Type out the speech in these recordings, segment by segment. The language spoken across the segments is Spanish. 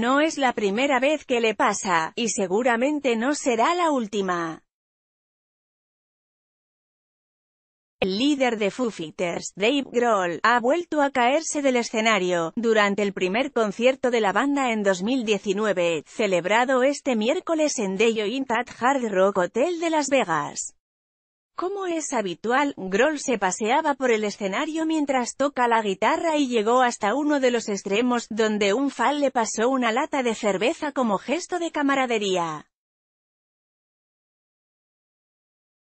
No es la primera vez que le pasa, y seguramente no será la última. El líder de Foo Fighters, Dave Grohl, ha vuelto a caerse del escenario, durante el primer concierto de la banda en 2019, celebrado este miércoles en The Joint Hard Rock Hotel de Las Vegas. Como es habitual, Groll se paseaba por el escenario mientras toca la guitarra y llegó hasta uno de los extremos, donde un fan le pasó una lata de cerveza como gesto de camaradería.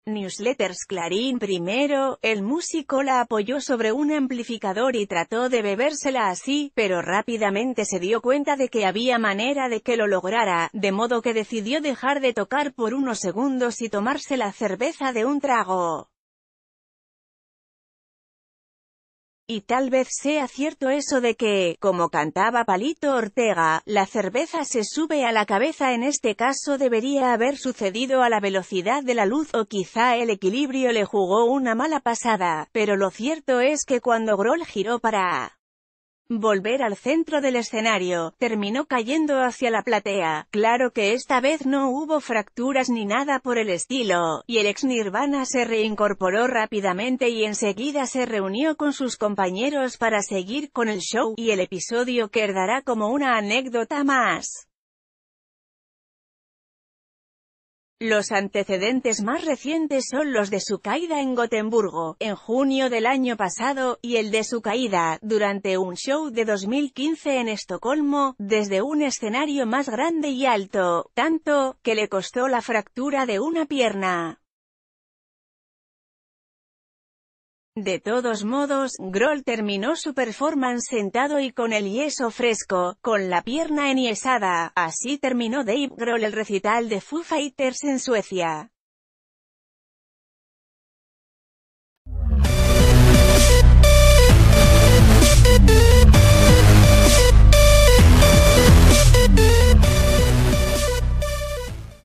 Newsletters Clarín primero, el músico la apoyó sobre un amplificador y trató de bebérsela así, pero rápidamente se dio cuenta de que había manera de que lo lograra, de modo que decidió dejar de tocar por unos segundos y tomarse la cerveza de un trago. Y tal vez sea cierto eso de que, como cantaba Palito Ortega, la cerveza se sube a la cabeza en este caso debería haber sucedido a la velocidad de la luz o quizá el equilibrio le jugó una mala pasada, pero lo cierto es que cuando Groll giró para volver al centro del escenario, terminó cayendo hacia la platea. Claro que esta vez no hubo fracturas ni nada por el estilo, y el ex Nirvana se reincorporó rápidamente y enseguida se reunió con sus compañeros para seguir con el show, y el episodio quedará como una anécdota más. Los antecedentes más recientes son los de su caída en Gotemburgo, en junio del año pasado, y el de su caída, durante un show de 2015 en Estocolmo, desde un escenario más grande y alto, tanto, que le costó la fractura de una pierna. De todos modos, Grohl terminó su performance sentado y con el yeso fresco, con la pierna eniesada, así terminó Dave Grohl el recital de Foo Fighters en Suecia.